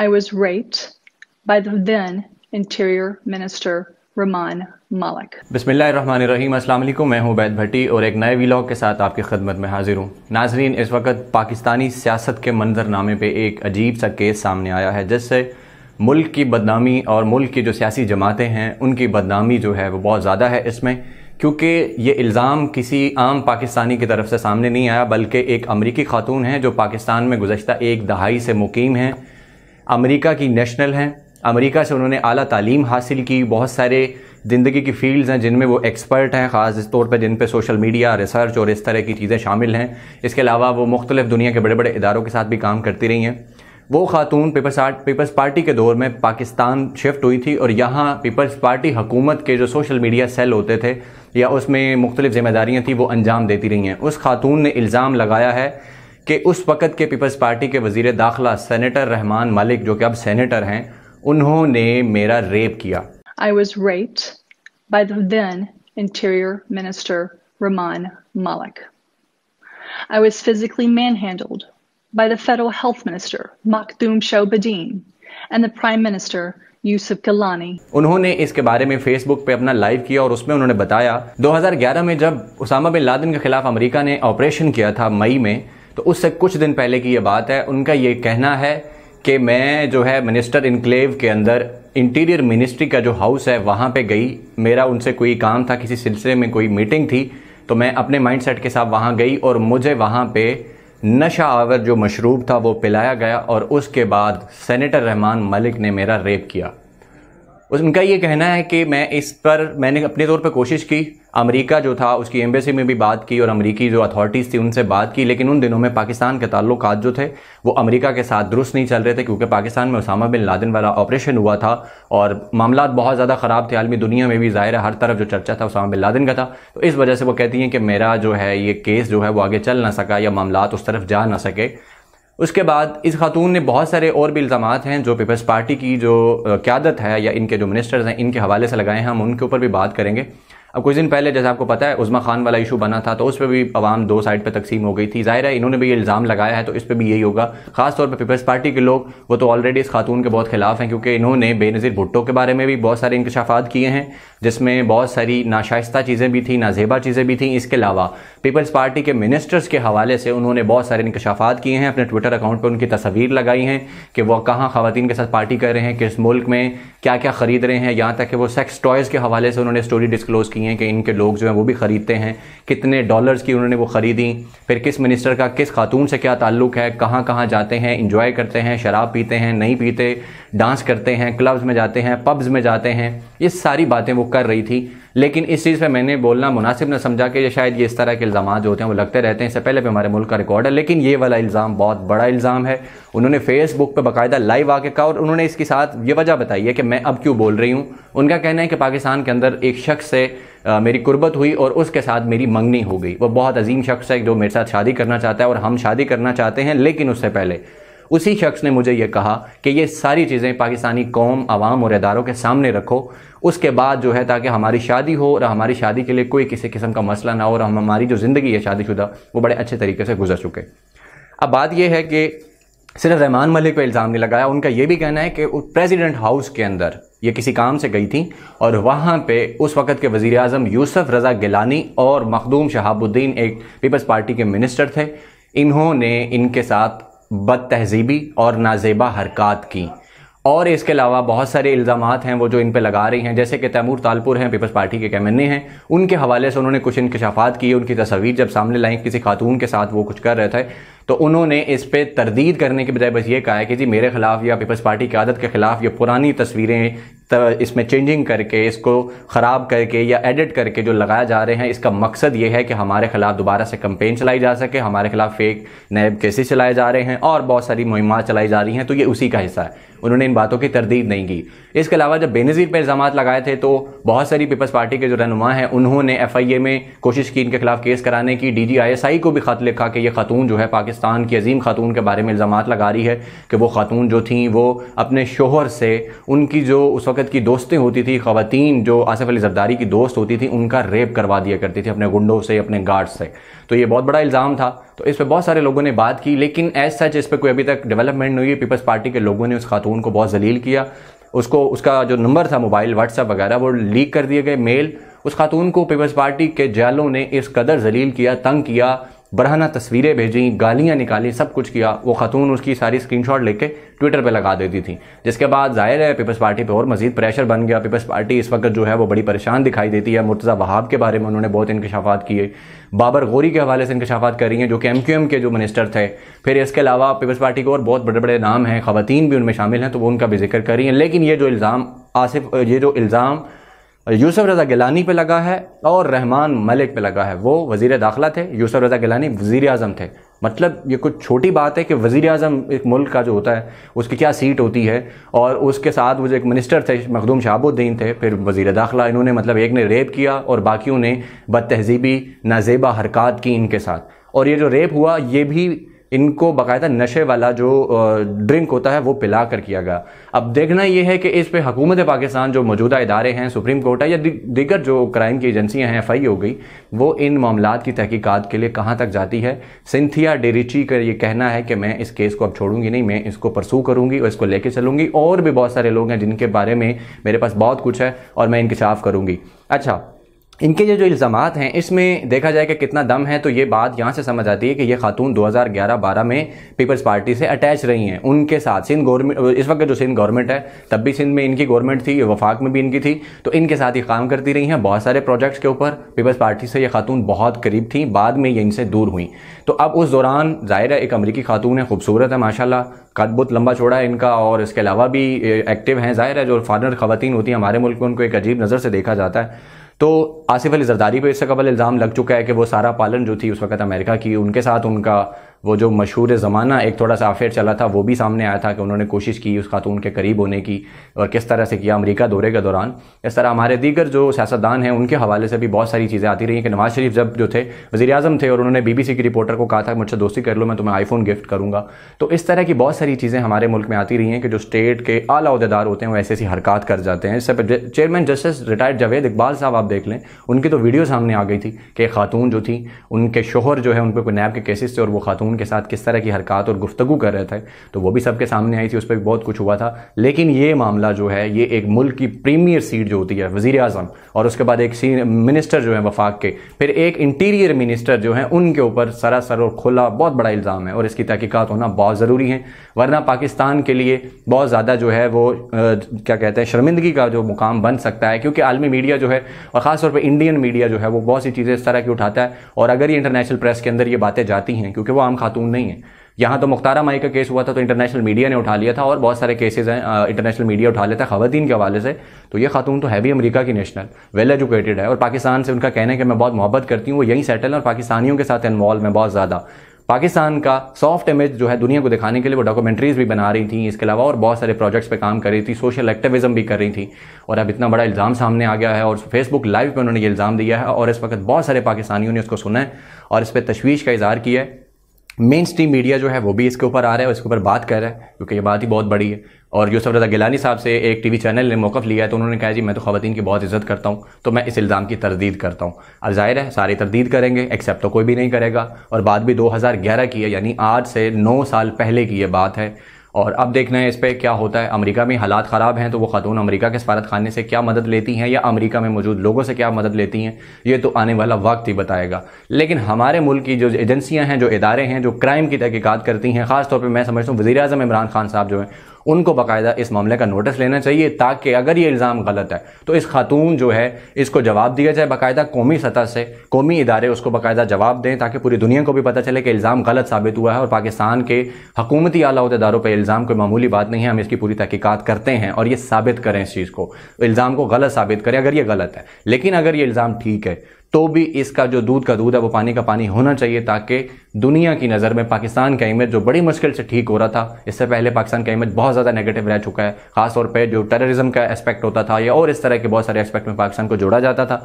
I was raped by the then Interior Minister Raman मालिक बसमीम अल्लाम मैं हूं बैद भट्टी और एक नए व्लॉग के साथ आपकी खदमत में हाजिर हूं नाजरीन इस वक्त पाकिस्तानी सियासत के मंजरनामे पे एक अजीब सा केस सामने आया है जिससे मुल्क की बदनामी और मुल्क की जो सियासी जमातें हैं उनकी बदनामी जो है वो बहुत ज़्यादा है इसमें क्योंकि ये इल्ज़ाम किसी आम पाकिस्तानी की तरफ से सामने नहीं आया बल्कि एक अमरीकी खातून है जो पाकिस्तान में गुजशत एक दहाई से मुकीम हैं अमेरिका की नेशनल हैं अमेरिका से उन्होंने आला तालीम हासिल की बहुत सारे ज़िंदगी की फील्ड्स हैं जिनमें वो एक्सपर्ट हैं ख़ास तौर पर जिन पर सोशल मीडिया रिसर्च और इस तरह की चीज़ें शामिल हैं इसके अलावा वो मुख्तलिफ़ दुनिया के बड़े बड़े इदारों के साथ भी काम करती रही हैं वो खातून पीपल्स आर्ट पीपल्स पार्टी के दौर में पाकिस्तान शिफ्ट हुई थी और यहाँ पीपल्स पार्टी हुकूमत के जो सोशल मीडिया सेल होते थे या उसमें मुख्तलिफ जिम्मेदारियाँ थी वो अंजाम देती रही हैं उस खातून ने इल्ज़ाम लगाया है कि उस वक़्त के पीपल्स पार्टी के वजीर दाखिला सेनेटर रहमान मलिक जो कि अब सेनेटर हैं उन्होंने मेरा रेप किया I was raped by the then interior minister Rehman Malik I was physically manhandled by the federal health minister Makhtoom Shobadin and the prime minister Yousuf Gilani उन्होंने इसके बारे में फेसबुक पे अपना लाइव किया और उसमें उन्होंने बताया 2011 में जब उसामा बिन लादेन के खिलाफ अमेरिका ने ऑपरेशन किया था मई में तो उससे कुछ दिन पहले की यह बात है उनका ये कहना है कि मैं जो है मिनिस्टर इनक्लेव के अंदर इंटीरियर मिनिस्ट्री का जो हाउस है वहाँ पे गई मेरा उनसे कोई काम था किसी सिलसिले में कोई मीटिंग थी तो मैं अपने माइंड सेट के साथ वहाँ गई और मुझे वहाँ पे नशा आवर जो मशरूब था वो पिलाया गया और उसके बाद सेनेटर रहमान मलिक ने मेरा रेप किया उनका ये कहना है कि मैं इस पर मैंने अपने तौर पर कोशिश की अमेरिका जो था उसकी एम्बेसी में भी बात की और अमेरिकी जो अथॉरिटीज़ थी उनसे बात की लेकिन उन दिनों में पाकिस्तान के ताल्लुक जो थे वो अमेरिका के साथ दुरुस्त नहीं चल रहे थे क्योंकि पाकिस्तान में उसामा बिन लादिन वाला ऑपरेशन हुआ था और मामला बहुत ज़्यादा ख़राब थे आलमी दुनिया में भी ज़ाहिर है हर तरफ जो चर्चा था उसामा बिन लादन का था तो इस वजह से वो कहती हैं कि मेरा जो है ये केस जो है वो आगे चल ना सका या मामला उस तरफ जा ना सके उसके बाद इस खातून ने बहुत सारे और भी इल्ज़ाम हैं जो पीपल्स पार्टी की जो क्यादत है या इनके जो मिनिस्टर्स हैं इनके हवाले से लगाए हैं हम उनके ऊपर भी बात करेंगे अब कुछ दिन पहले जैसे आपको पता है उज़मा खान वाला इशू बना था तो उस पर भी आवाम दो साइड पर तकसीम हो गई थी जाहिर है इन्होंने भी ये इल्ज़ाम लगाया है तो इस पर भी यही होगा खासतौर पर पीपल्स पार्टी के लोग वो तो ऑलरेडी इस खातून के बहुत खिलाफ हैं क्योंकि इन्होंने बेनज़ीर भुट्टो के बारे में भी बहुत सारे इंकशाफात किए हैं जिसमें बहुत सारी नाशाइस्ता चीज़ें भी थी नाजेबा चीज़ें भी थी इसके अलावा पीपल्स पार्टी के मिनिस्टर्स के हवाले से उन्होंने बहुत सारे इंकशाफात किए हैं अपने ट्विटर अकाउंट पर उनकी तस्वीर लगाई हैं कि वह कहाँ खातन के साथ पार्टी कर रहे हैं किस मुल्क में क्या क्या ख़रीद रहे हैं यहाँ तक कि वो सेक्स टॉयज़ के हवाले से उन्होंने स्टोरी डिस्क्लोज़ की है कि इनके लोग जो हैं वो भी ख़रीदते हैं कितने डॉलर्स की उन्होंने वो ख़रीदी फिर किस मिनिस्टर का किस खातून से क्या ताल्लुक़ है कहाँ कहाँ जाते हैं इंजॉय करते हैं शराब पीते हैं नहीं पीते डांस करते हैं क्लब्स में जाते हैं पब्स में जाते हैं ये सारी बातें वो कर रही थी लेकिन इस चीज़ पर मैंने बोलना मुनासिब न समझा कि शायद ये इस तरह के इल्ज़ाम जो होते हैं वो लगते रहते हैं इससे पहले भी हमारे मुल्क का रिकॉर्ड है लेकिन ये वाला इल्ज़ाम बहुत बड़ा इल्ज़ाम है उन्होंने फेसबुक पर बाकायदा लाइव आके कहा और उन्होंने इसके साथ ये वजह बताई है कि मैं अब क्यों बोल रही हूँ उनका कहना है कि पाकिस्तान के अंदर एक शख्स से आ, मेरी कुर्बत हुई और उसके साथ मेरी मंगनी हो गई वो बहुत अजीम शख्स है जो मेरे साथ शादी करना चाहता है और हम शादी करना चाहते हैं लेकिन उससे पहले उसी शख्स ने मुझे ये कहा कि ये सारी चीज़ें पाकिस्तानी कौम आवाम और इदारों के सामने रखो उसके बाद जो है ताकि हमारी शादी हो और हमारी शादी के लिए कोई किसी किस्म का मसला ना हो और हम हमारी जो ज़िंदगी है शादीशुदा वो बड़े अच्छे तरीके से गुजर चुके अब बात यह है कि सिर्फ रहमान मलिक को इल्ज़ाम नहीं लगाया उनका यह भी कहना है कि प्रेसिडेंट हाउस के अंदर ये किसी काम से गई थी और वहाँ पे उस वक्त के वज़ी अजम यूसफ रज़ा गिलानी और मखदूम शहाबुद्दीन एक पीपल्स पार्टी के मिनिस्टर थे इन्होंने इनके साथ बद तहजीबी और नाजेबा हरकत की और इसके अलावा बहुत सारे इल्ज़ाम हैं वो जो इन पर लगा रही हैं जैसे कि तैमूर तालपुर हैं पीपल्स पार्टी के कैमरने हैं उनके हवाले से उन्होंने कुछ इनकशाफात किए उनकी तस्वीर जब सामने लाई किसी खातून के साथ वो कुछ कर रहे थे तो उन्होंने इस पर तरदीद करने के बजाय बस ये कहा है कि जी मेरे खिलाफ या पीपल्स पार्टी की आदत के खिलाफ ये पुरानी तस्वीरें इसमें चेंजिंग करके इसको ख़राब करके या एडिट करके जो लगाया जा रहे हैं इसका मकसद ये है कि हमारे खिलाफ दोबारा से कंपेन चलाई जा सके हमारे खिलाफ फेक नए केसेस चलाए जा रहे हैं और बहुत सारी मुहिम चलाई जा रही हैं तो ये उसी का हिस्सा है उन्होंने इन बातों की तरदीद नहीं की इसके अलावा जब बेनज़ीर पर इल्ज़ाम लगाए थे तो बहुत सारी पीपल्स पार्टी के जो रहनुमा हैं उन्होंने एफ आई ए में कोशिश की इनके खिलाफ केस कराने की D G I S I को भी खत लिखा कि यह खातून जो है पाकिस्तान की अजीम खातून के बारे में इल्ज़ाम लगा रही है कि वो खातून जो थी वो अपने शोहर से उनकी जो उस वक्त वक्त की दोस्तें होती थी खातन जो आसिफ अली जरदारी की दोस्त होती थी उनका रेप करवा दिया करती थी अपने गुंडों से अपने गार्ड्स से तो ये बहुत बड़ा इल्ज़ाम था तो इस पर बहुत सारे लोगों ने बात की लेकिन एज सच इस पर कोई अभी तक डेवलपमेंट नहीं हुई पीपल्स पार्टी के लोगों ने उस खातून को बहुत जलील किया उसको उसका जो नंबर था मोबाइल व्हाट्सअप वगैरह वो लीक कर दिए गए मेल उस खातून को पीपल्स पार्टी के जैलों ने इस कदर जलील किया तंग किया बरहना तस्वीरें भेजी गालियाँ निकाली सब कुछ किया वो खातून उसकी सारी स्क्रीनशॉट लेके ट्विटर पे लगा देती थी जिसके बाद जाहिर है पीपल्स पार्टी पे और मजीद प्रेशर बन गया पीपल्स पार्टी इस वक्त जो है वो बड़ी परेशान दिखाई देती है मुर्तज़ा वहाब के बारे में उन्होंने बहुत इंकशाफात किए बाबर गोरी के हवाले से इंकशाफात करी हैं जो कि एम क्यू एम के जो मिनिस्टर थे फिर इसके अलावा पीपल्स पार्टी के और बहुत बड़े बड़े नाम हैं खवतन भी उनमें शामिल हैं तो वो उनका भी जिक्र करी हैं लेकिन ये जो इल्ज़ाम आसिफ ये जो इल्ज़ाम यूसुफ रज़ा गिलानी पे लगा है और रहमान मलिक पे लगा है वो वज़ी दाखिला थे यूसुफ रज़ा गिलानी वज़ी अजम थे मतलब ये कुछ छोटी बात है कि वज़ी अजम एक मुल्क का जो होता है उसकी क्या सीट होती है और उसके साथ वो जो एक मिनिस्टर थे मखदूम शहाबुद्दीन थे फिर वज़ी दाखिला इन्होंने मतलब एक ने रेप किया और बाकियों ने बद तहजीबी नाजेबा हरकत की इनके साथ और ये जो रेप हुआ ये भी इनको बाकायदा नशे वाला जो ड्रिंक होता है वो पिला कर किया गया अब देखना यह है कि इस पर हुकूमत पाकिस्तान जो मौजूदा इदारे हैं सुप्रीम कोर्ट है या दीगर जो क्राइम की एजेंसियाँ हैं एफ आई हो गई वो इन मामला की तहकीकत के लिए कहाँ तक जाती है सिंथिया डेरिची का ये कहना है कि मैं इस केस को अब छोड़ूंगी नहीं मैं इसको परसू करूंगी और इसको लेके चलूंगी और भी बहुत सारे लोग हैं जिनके बारे में मेरे पास बहुत कुछ है और मैं इंकशाफ करूंगी अच्छा इनके ये जो इल्ज़ाम हैं इसमें देखा जाए कि कितना दम है तो ये बात यहाँ से समझ आती है कि ये खातून 2011-12 में पीपल्स पार्टी से अटैच रही हैं उनके साथ सिंध गवर्नमेंट इस वक्त जो सिंध गवर्नमेंट है तब भी सिंध में इनकी गवर्नमेंट थी वफाक में भी इनकी थी तो इनके साथ ही काम करती रही हैं बहुत सारे प्रोजेक्ट्स के ऊपर पीपल्स पार्टी से ये खातून बहुत करीब थी बाद में ये इनसे दूर हुई तो अब उस दौरान ज़ाहिर है एक अमरीकी खातून है खूबसूरत है माशाला कद बहुत लंबा चौड़ा है इनका और इसके अलावा भी एक्टिव हैं ज़ाहिर है जो फॉरनर खातन होती हैं हमारे मुल्क में उनको एक अजीब नज़र से देखा जाता है तो आसिफ अली जरदारी पर इससे कबल इल्ज़ाम लग चुका है कि वो सारा पालन जो थी उस वक्त अमेरिका की उनके साथ उनका वो जो मशहूर ज़माना एक थोड़ा सा अफेयर चला था वो भी सामने आया था कि उन्होंने कोशिश की उस खातून के करीब होने की और किस तरह से किया अमरीका दौरे के दौरान इस तरह हमारे दीगर जो सियासतदान हैं उनके हवाले से भी बहुत सारी चीज़ें आती रही हैं कि नवाज़ शरीफ जब जो थे वजी अजम थे और उन्होंने सी की रिपोर्टर को कहा था मुझसे दोस्ती कर लो मैं तुम्हें आईफोन गिफ्ट करूँगा तो इस तरह की बहुत सारी चीज़ें हमारे मुल्क में आती रही हैं कि जो स्टेट के आला अहदेदार होते हैं वो ऐसी ऐसी हरकत कर जाते हैं इससे chairman justice retired Javed Iqbal साहब आप देख लें उनकी तो वीडियो सामने आ गई थी कि खातून जो थी उनके शोहर जो है उन पर कोई नैब के केसेस थे और वो खातून खातून के साथ किस तरह की हरकत और गुफ्तु कर रहे थे तो वो भी सबके सामने आई थी उस पर भी बहुत कुछ हुआ था लेकिन ये मामला जो है ये एक मुल्क की प्रीमियर सीट जो होती है वजीर अजम और उसके बाद एक मिनिस्टर जो है वफाक के फिर एक इंटीरियर मिनिस्टर जो है उनके ऊपर सरासर और खुला बहुत बड़ा इल्ज़ाम है और इसकी तहकीकत होना बहुत ज़रूरी है वरना पाकिस्तान के लिए बहुत ज़्यादा जो है वो क्या कहते हैं शर्मिंदगी का जो मुकाम बन सकता है क्योंकि आलमी मीडिया जो है और ख़ासतौर पर इंडियन मीडिया जो है वो बहुत सी चीज़ें इस तरह की उठाता है और अगर ये इंटरनेशनल प्रेस के अंदर ये बातें जाती हैं क्योंकि वो आम खातून नहीं है यहाँ तो मुख्तारा माई का केस हुआ था तो इंटरनेशनल मीडिया ने उठा लिया था और बहुत सारे केसेस हैं इंटरनेशनल मीडिया उठा लेता है खातन के हवाले से तो ये खातून तो है भी अमेरिका की नेशनल वेल एजुकेटेड है और पाकिस्तान से उनका कहना है कि मैं बहुत मोहब्बत करती हूँ वो यहीं सेटल है और पाकिस्तानियों के साथ इन्वॉल्व है बहुत ज़्यादा पाकिस्तान का सॉफ्ट इमेज जो है दुनिया को दिखाने के लिए वो डॉक्यूमेंट्रीज भी बना रही थी इसके अलावा और बहुत सारे प्रोजेक्ट्स पे काम कर रही थी सोशल एक्टिविज्म भी कर रही थी और अब इतना बड़ा इल्ज़ाम सामने आ गया है और फेसबुक लाइव पे उन्होंने ये इल्ज़ाम दिया है और इस वक्त बहुत सारे पाकिस्तानियों ने उसको सुना है और इस पर तशवीश का इजहार किया है मेन स्ट्रीम मीडिया जो है वो भी इसके ऊपर आ रहा है और इसके ऊपर बात कर रहा है क्योंकि ये बात ही बहुत बड़ी है और यूसफ रजा गिलानी साहब से एक टीवी चैनल ने मौक़ लिया है तो उन्होंने कहा जी मैं तो खातन की बहुत इज्जत करता हूँ तो मैं इस इल्ज़ाम की तरदीद करता हूँ अब जाहिर है सारी तरदीद करेंगे एक्सेप्ट तो कोई भी नहीं करेगा और बात भी दो की है यानी आज से नौ साल पहले की यह बात है और अब देखना है इस पर क्या होता है अमेरिका में हालात ख़राब हैं तो वो खातून अमेरिका के सफारत खाने से क्या मदद लेती हैं या अमेरिका में मौजूद लोगों से क्या मदद लेती हैं ये तो आने वाला वक्त ही बताएगा लेकिन हमारे मुल्क की जो एजेंसियां हैं जो इदारे हैं जो क्राइम की तहकीकत करती हैं ख़ासतौर पर मैं समझता हूँ वज़ी अजम इमरान खान साहब जो हैं उनको बाकायदा इस मामले का नोटिस लेना चाहिए ताकि अगर ये इल्ज़ाम गलत है तो इस खातून जो है इसको जवाब दिया जाए बाकायदा कौमी सतह से कौमी इदारे उसको बाकायदा जवाब दें ताकि पूरी दुनिया को भी पता चले कि इल्ज़ाम गलत साबित हुआ है और पाकिस्तान के हकूमती अला अहदेदारों पर इल्ज़ाम कोई मामूली बात नहीं है हम इसकी पूरी तहकीकत करते हैं और ये साबित करें इस चीज़ को इल्ज़ाम को गलत साबित करें अगर ये गलत है लेकिन अगर ये इल्ज़ाम ठीक है तो भी इसका जो दूध का दूध है वो पानी का पानी होना चाहिए ताकि दुनिया की नज़र में पाकिस्तान का इमेज जो बड़ी मुश्किल से ठीक हो रहा था इससे पहले पाकिस्तान का इमेज बहुत ज़्यादा नेगेटिव रह चुका है खासतौर पर जो टेररिज्म का एस्पेक्ट होता था या और इस तरह के बहुत सारे एस्पेक्ट में पाकिस्तान को जोड़ा जाता था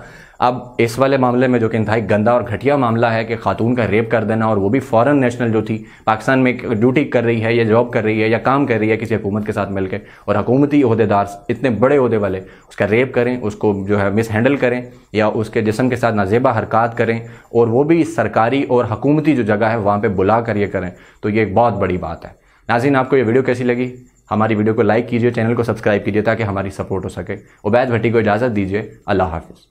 अब इस वाले मामले में जो कि इंतहाई गंदा और घटिया मामला है कि खातून का रेप कर देना और वो भी फॉरन नेशनल जो थी पाकिस्तान में ड्यूटी कर रही है या जॉब कर रही है या काम कर रही है किसी हुकूमत के साथ मिलकर और हकूमती अहदेदार इतने बड़े अहदे वाले उसका रेप करें उसको जो है मिस हैंडल करें या उसके जिसम के साथ नाजेबा हरकत करें और वो भी सरकारी और हकूमती जो जगह जगह है वहाँ पर बुला कर ये करें तो ये एक बहुत बड़ी बात है नाजिन आपको ये वीडियो कैसी लगी हमारी वीडियो को लाइक कीजिए चैनल को सब्सक्राइब कीजिए ताकि हमारी सपोर्ट हो सके उबैद भट्टी को इजाज़त दीजिए अल्लाह हाफिज़